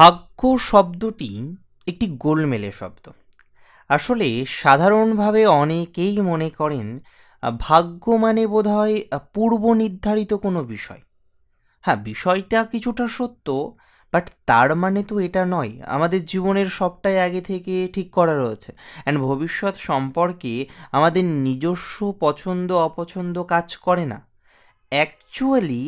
ভাগ্য শব্দটি একটি গোলমেলে শব্দ আসলে সাধারণভাবে অনেকেই মনে করেন ভাগ্য মানে হয় পূর্ব নির্ধারিত কোনো বিষয় হ্যাঁ বিষয়টা কিছুটা সত্য বাট তার মানে তো এটা নয় আমাদের জীবনের সবটাই আগে থেকে ঠিক করা রয়েছে অ্যান্ড ভবিষ্যৎ সম্পর্কে আমাদের নিজস্ব পছন্দ অপছন্দ কাজ করে না অ্যাকচুয়ালি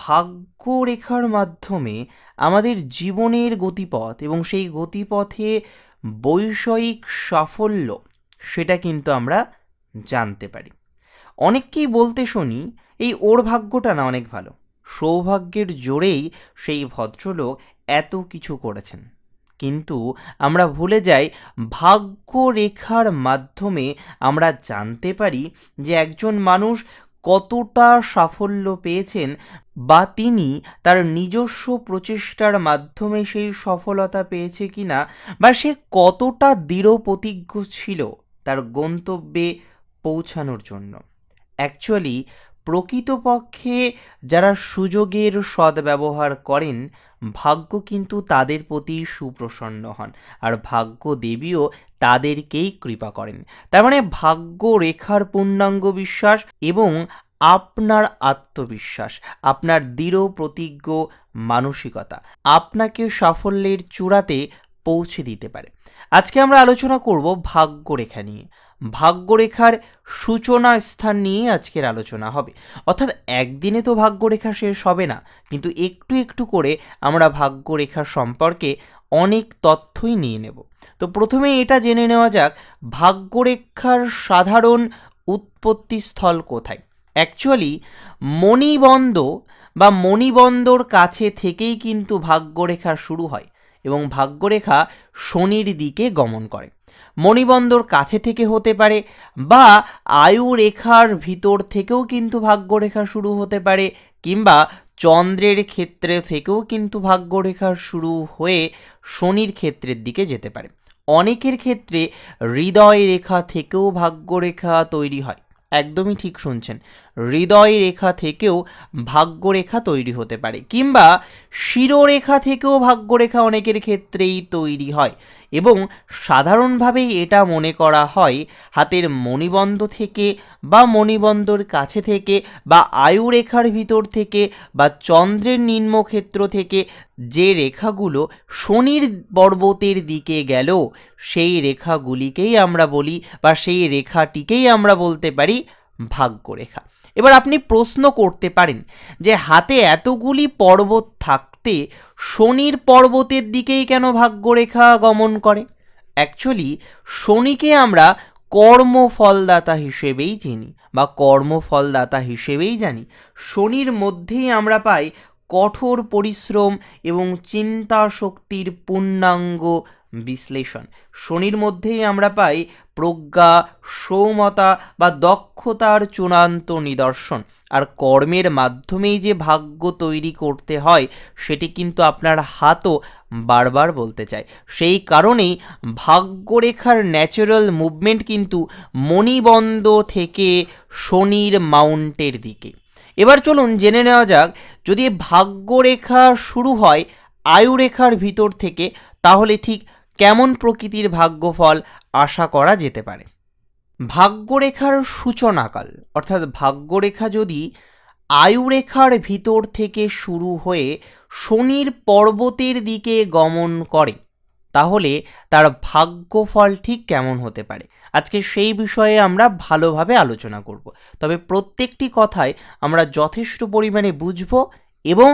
ভাগ্যরেখার মাধ্যমে আমাদের জীবনের গতিপথ এবং সেই গতিপথে বৈষয়িক সাফল্য সেটা কিন্তু আমরা জানতে পারি অনেককেই বলতে শুনি এই ওর ভাগ্যটা না অনেক ভালো সৌভাগ্যের জোরেই সেই ভদ্রলোক এত কিছু করেছেন কিন্তু আমরা ভুলে যাই ভাগ্যরেখার মাধ্যমে আমরা জানতে পারি যে একজন মানুষ কতটা সাফল্য পেয়েছেন বা তিনি তার নিজস্ব প্রচেষ্টার মাধ্যমে সেই সফলতা পেয়েছে কিনা বা সে কতটা দৃঢ় প্রতিজ্ঞ ছিল তার গন্তব্যে পৌঁছানোর জন্য অ্যাকচুয়ালি প্রকৃতপক্ষে যারা সুযোগের সদ্ব্যবহার করেন ভাগ্য কিন্তু তাদের প্রতি সুপ্রসন্ন হন আর ভাগ্য দেবীও তাদেরকেই কৃপা করেন তার মানে ভাগ্য রেখার পূর্ণাঙ্গ বিশ্বাস এবং আপনার আত্মবিশ্বাস আপনার দৃঢ় প্রতিজ্ঞ মানসিকতা আপনাকে সাফল্যের চূড়াতে পৌঁছে দিতে পারে আজকে আমরা আলোচনা করব ভাগ্যরেখা নিয়ে ভাগ্যরেখার সূচনা স্থান নিয়ে আজকের আলোচনা হবে অর্থাৎ একদিনে তো ভাগ্যরেখা শেষ হবে না কিন্তু একটু একটু করে আমরা ভাগ্যরেখা সম্পর্কে অনেক তথ্যই নিয়ে নেব তো প্রথমে এটা জেনে নেওয়া যাক ভাগ্যরেখার সাধারণ উৎপত্তি স্থল কোথায় অ্যাকচুয়ালি মণিবন্দ বা মণিবন্দর কাছে থেকেই কিন্তু ভাগ্যরেখা শুরু হয় এবং ভাগ্যরেখা শনির দিকে গমন করে মণিবন্দর কাছে থেকে হতে পারে বা আয়ু রেখার ভিতর থেকেও কিন্তু ভাগ্যরেখা শুরু হতে পারে কিংবা চন্দ্রের ক্ষেত্রে থেকেও কিন্তু ভাগ্যরেখা শুরু হয়ে শনির ক্ষেত্রের দিকে যেতে পারে অনেকের ক্ষেত্রে হৃদয় রেখা থেকেও ভাগ্যরেখা তৈরি হয় একদমই ঠিক শুনছেন হৃদয় রেখা থেকেও ভাগ্যরেখা তৈরি হতে পারে কিংবা শিরোরেখা থেকেও ভাগ্যরেখা অনেকের ক্ষেত্রেই তৈরি হয় এবং সাধারণভাবেই এটা মনে করা হয় হাতের মণিবন্ধ থেকে বা মণিবন্ধর কাছে থেকে বা আয়ুরেখার ভিতর থেকে বা চন্দ্রের নিম্নক্ষেত্র থেকে যে রেখাগুলো শনির পর্বতের দিকে গেল সেই রেখাগুলিকেই আমরা বলি বা সেই রেখাটিকেই আমরা বলতে পারি ভাগ্যরেখা এবার আপনি প্রশ্ন করতে পারেন যে হাতে এতগুলি পর্বত থাক করতে শনির পর্বতের দিকেই কেন ভাগ্যরেখা গমন করে অ্যাকচুয়ালি শনিকে আমরা কর্মফলদাতা হিসেবেই চিনি বা কর্মফলদাতা হিসেবেই জানি শনির মধ্যেই আমরা পাই কঠোর পরিশ্রম এবং চিন্তা শক্তির পূর্ণাঙ্গ বিশ্লেষণ শনির মধ্যেই আমরা পাই প্রজ্ঞা সৌমতা বা দক্ষতার চূড়ান্ত নিদর্শন আর কর্মের মাধ্যমেই যে ভাগ্য তৈরি করতে হয় সেটি কিন্তু আপনার হাতও বারবার বলতে চাই সেই কারণেই ভাগ্যরেখার ন্যাচারাল মুভমেন্ট কিন্তু মণিবন্ধ থেকে শনির মাউন্টের দিকে এবার চলুন জেনে নেওয়া যাক যদি ভাগ্যরেখা শুরু হয় আয়ুরেখার ভিতর থেকে তাহলে ঠিক কেমন প্রকৃতির ভাগ্যফল আশা করা যেতে পারে ভাগ্যরেখার সূচনাকাল অর্থাৎ ভাগ্যরেখা যদি আয়ুরেখার ভিতর থেকে শুরু হয়ে শনির পর্বতের দিকে গমন করে তাহলে তার ভাগ্যফল ঠিক কেমন হতে পারে আজকে সেই বিষয়ে আমরা ভালোভাবে আলোচনা করব তবে প্রত্যেকটি কথায় আমরা যথেষ্ট পরিমাণে বুঝব এবং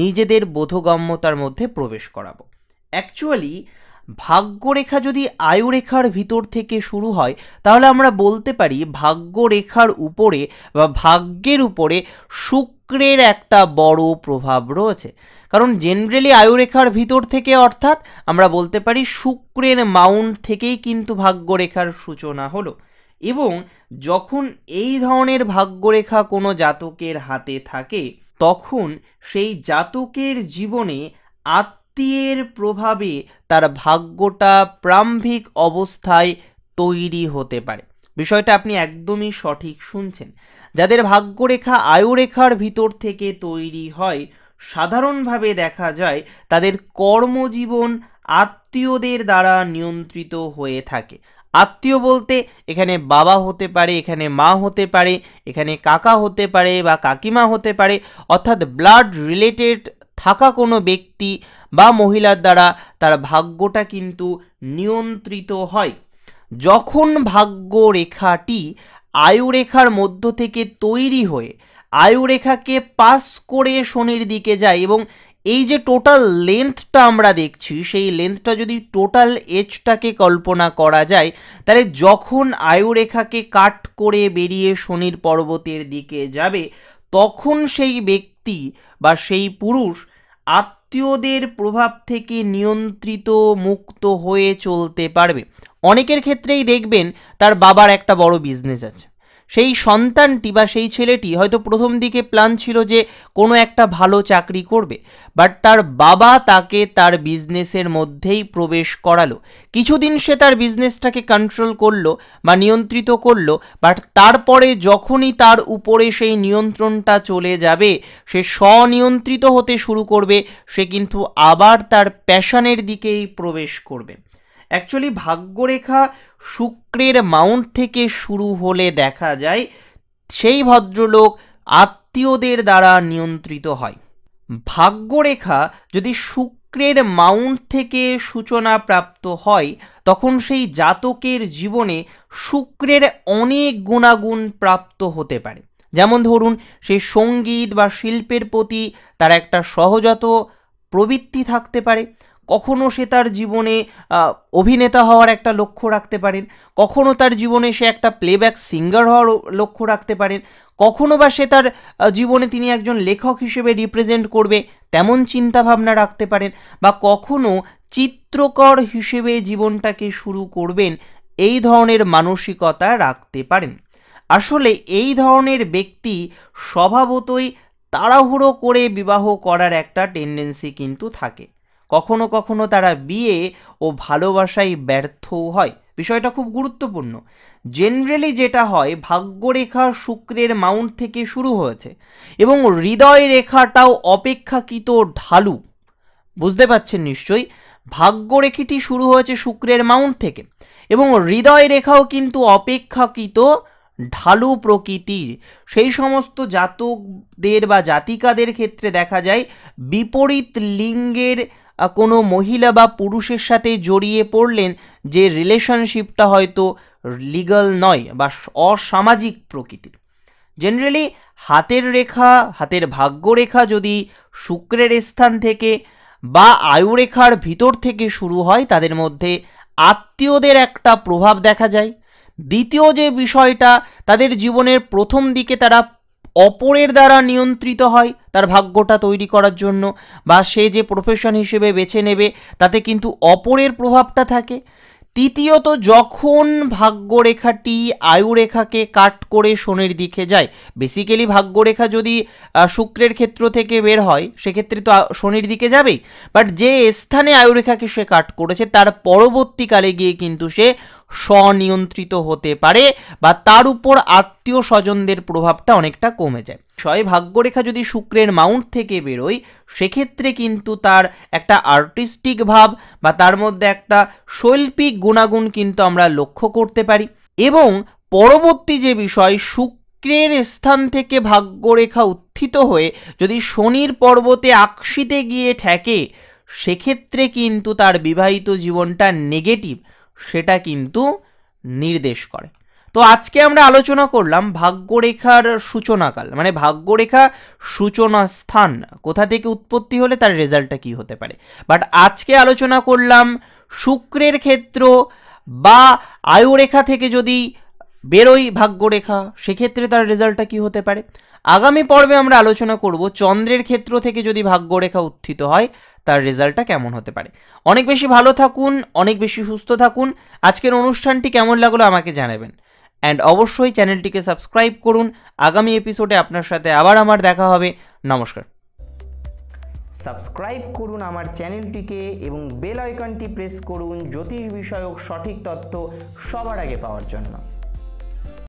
নিজেদের বোধগম্যতার মধ্যে প্রবেশ করাবো অ্যাকচুয়ালি ভাগ্যরেখা যদি আয়ুরেখার ভিতর থেকে শুরু হয় তাহলে আমরা বলতে পারি ভাগ্যরেখার উপরে বা ভাগ্যের উপরে শুক্রের একটা বড় প্রভাব রয়েছে কারণ জেনারেলি আয়ুরেখার ভিতর থেকে অর্থাৎ আমরা বলতে পারি শুক্রের মাউন্ট থেকেই কিন্তু ভাগ্যরেখার সূচনা হলো এবং যখন এই ধরনের ভাগ্যরেখা কোনো জাতকের হাতে থাকে তখন সেই জাতকের জীবনে আত্ম শক্তির প্রভাবে তার ভাগ্যটা প্রাম্ভিক অবস্থায় তৈরি হতে পারে বিষয়টা আপনি একদমই সঠিক শুনছেন যাদের ভাগ্যরেখা আয়ুরেখার ভিতর থেকে তৈরি হয় সাধারণভাবে দেখা যায় তাদের কর্মজীবন আত্মীয়দের দ্বারা নিয়ন্ত্রিত হয়ে থাকে আত্মীয় বলতে এখানে বাবা হতে পারে এখানে মা হতে পারে এখানে কাকা হতে পারে বা কাকিমা হতে পারে অর্থাৎ ব্লাড রিলেটেড থাকা কোনো ব্যক্তি বা মহিলার দ্বারা তার ভাগ্যটা কিন্তু নিয়ন্ত্রিত হয় যখন ভাগ্য রেখাটি আয়ুরেখার মধ্য থেকে তৈরি হয়ে আয়ুরেখাকে পাস করে শনির দিকে যায় এবং এই যে টোটাল লেন্থটা আমরা দেখছি সেই লেন্থটা যদি টোটাল এজটাকে কল্পনা করা যায় তাহলে যখন আয়ুরেখাকে কাট করে বেরিয়ে শনির পর্বতের দিকে যাবে তখন সেই ব্যক্তি বা সেই পুরুষ আত্মীয়দের প্রভাব থেকে নিয়ন্ত্রিত মুক্ত হয়ে চলতে পারবে অনেকের ক্ষেত্রেই দেখবেন তার বাবার একটা বড় বিজনেস আছে সেই সন্তানটি বা সেই ছেলেটি হয়তো প্রথম দিকে প্ল্যান ছিল যে কোনো একটা ভালো চাকরি করবে বাট তার বাবা তাকে তার বিজনেসের মধ্যেই প্রবেশ করালো কিছুদিন সে তার বিজনেসটাকে কন্ট্রোল করলো বা নিয়ন্ত্রিত করলো বাট তারপরে যখনই তার উপরে সেই নিয়ন্ত্রণটা চলে যাবে সে স্বনিয়ন্ত্রিত হতে শুরু করবে সে কিন্তু আবার তার প্যাশনের দিকেই প্রবেশ করবে অ্যাকচুয়ালি ভাগ্যরেখা শুক্রের মাউন্ট থেকে শুরু হলে দেখা যায় সেই ভদ্রলোক আত্মীয়দের দ্বারা নিয়ন্ত্রিত হয় ভাগ্যরেখা যদি শুক্রের মাউন্ট থেকে সূচনা প্রাপ্ত হয় তখন সেই জাতকের জীবনে শুক্রের অনেক গুণাগুণ প্রাপ্ত হতে পারে যেমন ধরুন সে সঙ্গীত বা শিল্পের প্রতি তার একটা সহজাত প্রবৃত্তি থাকতে পারে কখনো সে তার জীবনে অভিনেতা হওয়ার একটা লক্ষ্য রাখতে পারেন কখনো তার জীবনে সে একটা প্লেব্যাক সিঙ্গার হওয়ার লক্ষ্য রাখতে পারেন কখনো বা সে তার জীবনে তিনি একজন লেখক হিসেবে রিপ্রেজেন্ট করবে তেমন চিন্তাভাবনা রাখতে পারেন বা কখনো চিত্রকর হিসেবে জীবনটাকে শুরু করবেন এই ধরনের মানসিকতা রাখতে পারেন আসলে এই ধরনের ব্যক্তি স্বভাবতই তাড়াহুড়ো করে বিবাহ করার একটা টেন্ডেন্সি কিন্তু থাকে কখনো কখনো তারা বিয়ে ও ভালোবাসায় ব্যর্থও হয় বিষয়টা খুব গুরুত্বপূর্ণ জেনারেলি যেটা হয় ভাগ্যরেখা শুক্রের মাউন্ট থেকে শুরু হয়েছে এবং হৃদয় রেখাটাও অপেক্ষাকৃত ঢালু বুঝতে পাচ্ছেন নিশ্চয়ই ভাগ্যরেখিটি শুরু হয়েছে শুক্রের মাউন্ট থেকে এবং হৃদয় রেখাও কিন্তু অপেক্ষাকৃত ঢালু প্রকৃতির সেই সমস্ত জাতকদের বা জাতিকাদের ক্ষেত্রে দেখা যায় বিপরীত লিঙ্গের কোনো মহিলা বা পুরুষের সাথে জড়িয়ে পড়লেন যে রিলেশনশিপটা হয়তো লিগাল নয় বা অসামাজিক প্রকৃতির জেনারেলি হাতের রেখা হাতের ভাগ্যরেখা যদি শুক্রের স্থান থেকে বা আয়ুরেখার ভিতর থেকে শুরু হয় তাদের মধ্যে আত্মীয়দের একটা প্রভাব দেখা যায় দ্বিতীয় যে বিষয়টা তাদের জীবনের প্রথম দিকে তারা অপরের দ্বারা নিয়ন্ত্রিত হয় তার ভাগ্যটা তৈরি করার জন্য বা সে যে প্রফেশন হিসেবে বেছে নেবে তাতে কিন্তু অপরের প্রভাবটা থাকে তৃতীয়ত যখন ভাগ্যরেখাটি আয়ুরেখাকে কাট করে শনির দিকে যায় বেসিক্যালি ভাগ্যরেখা যদি শুক্রের ক্ষেত্র থেকে বের হয় সেক্ষেত্রে তো শনির দিকে যাবেই বাট যে স্থানে আয়ুরেখাকে সে কাট করেছে তার পরবর্তীকালে গিয়ে কিন্তু সে স্বনিয়ন্ত্রিত হতে পারে বা তার উপর আত্মীয় স্বজনদের প্রভাবটা অনেকটা কমে যায় ছয় ভাগ্যরেখা যদি শুক্রের মাউন্ট থেকে বেরোয় সেক্ষেত্রে কিন্তু তার একটা আর্টিস্টিক ভাব বা তার মধ্যে একটা শৈল্পিক গুণাগুণ কিন্তু আমরা লক্ষ্য করতে পারি এবং পরবর্তী যে বিষয় শুক্রের স্থান থেকে ভাগ্যরেখা উত্থিত হয়ে যদি শনির পর্বতে আকশিতে গিয়ে ঠেকে সেক্ষেত্রে কিন্তু তার বিবাহিত জীবনটা নেগেটিভ সেটা কিন্তু নির্দেশ করে তো আজকে আমরা আলোচনা করলাম ভাগ্যরেখার সূচনাকাল মানে ভাগ্যরেখা সূচনা স্থান কোথা থেকে উৎপত্তি হলে তার রেজাল্টটা কি হতে পারে বাট আজকে আলোচনা করলাম শুক্রের ক্ষেত্র বা আয়ুরেখা থেকে যদি বেরোই ভাগ্যরেখা সেক্ষেত্রে তার রেজাল্টটা কি হতে পারে আগামী পর্বে আমরা আলোচনা করব চন্দ্রের ক্ষেত্র থেকে যদি ভাগ্যরেখা উত্থিত হয় তার রেজাল্টটা কেমন হতে পারে অনেক বেশি ভালো থাকুন অনেক বেশি সুস্থ থাকুন আজকের অনুষ্ঠানটি কেমন লাগলো আমাকে জানাবেন অ্যান্ড অবশ্যই চ্যানেলটিকে সাবস্ক্রাইব করুন আগামী এপিসোডে আপনার সাথে আবার আমার দেখা হবে নমস্কার সাবস্ক্রাইব করুন আমার চ্যানেলটিকে এবং বেল আইকনটি প্রেস করুন জ্যোতিষ বিষয়ক সঠিক তথ্য সবার আগে পাওয়ার জন্য